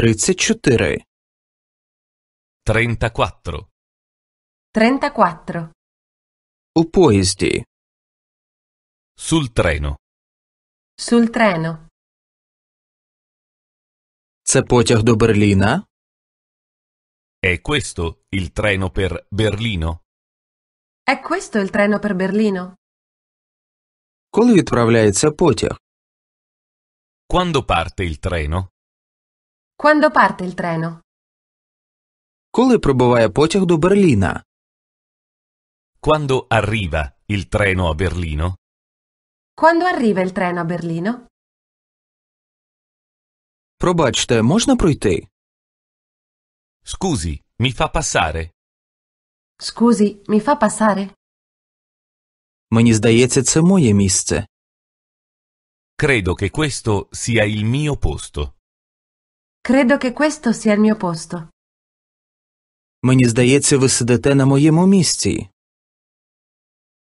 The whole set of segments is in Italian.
34 34 34 У поезді Sul treno Sul treno Це потяг до Берліна? È questo il treno per Berlino? È questo il treno per Berlino? Коли відправляється потяг? Quando parte il treno? Quando parte il treno? Коли прибуває потяг до Берліна? Quando arriva il treno a Berlino? Quando arriva il treno a Berlino? Пробачте, можна пройти? Scusi, mi fa passare? Scusi, mi fa passare? Мені здається, це моє місце. Credo che questo sia il mio posto. Credo che questo sia il mio posto. Мені здається, ви сидите на моєму місці.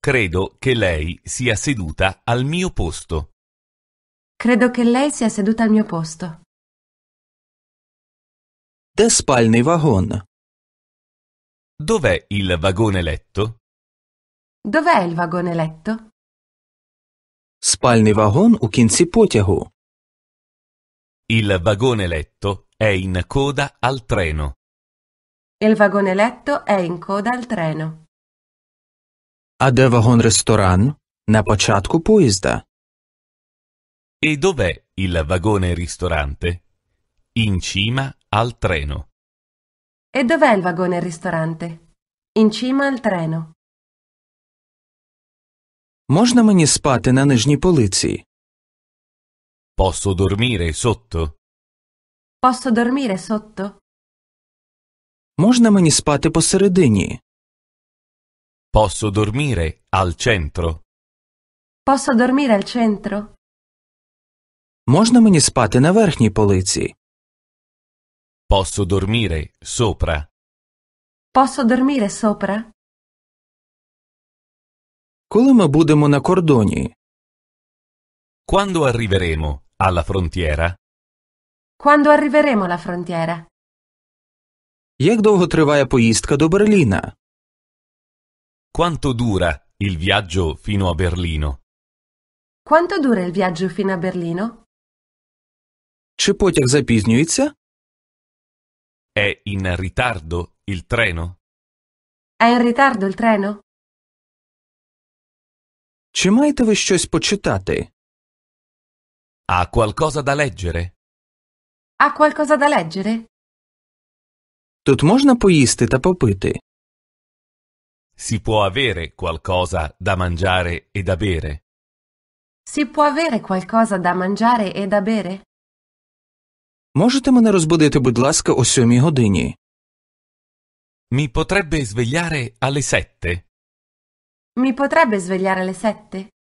Credo che lei sia seduta al mio posto. Credo che lei sia seduta al mio posto. Де спальний вагон? Dov'è il vagone letto? Dov'è il vagone letto? Спальний вагон у кінці потягу. Il vagone letto è in coda al treno. Il vagone letto è in coda al treno. A де вагон-ресторан? На початку поїзда. E dov'è il vagone ristorante? In cima al treno. E dov'è il vagone ristorante? In cima al treno. Можна мені спати на нижній полиці? Posso dormire sotto? Posso dormire sotto? Можна мені спати посередині? Posso dormire al centro? Posso dormire al centro? Можна мені спати на верхній полиці? Posso dormire sopra? Posso dormire sopra? Коли ми будемо на кордоні? Quando arriveremo alla frontiera? Quando arriveremo alla frontiera? Як довго триває поїздка до Берліна? Quanto dura il viaggio fino a Berlino? Quanto dura il viaggio fino a Berlino? Чи потяг запізнюється? È in ritardo il treno? È in ritardo il treno? Чи маєте ви щось почитати? Ha qualcosa da leggere? Ha qualcosa da leggere? Тут можна поїсти та попити? Si può avere qualcosa da mangiare e da bere? Si può avere qualcosa da mangiare e da bere? Можете мене розбудити, будь ласка, о сьомій годині? Mi potrebbe svegliare alle sette? Mi potrebbe svegliare alle sette?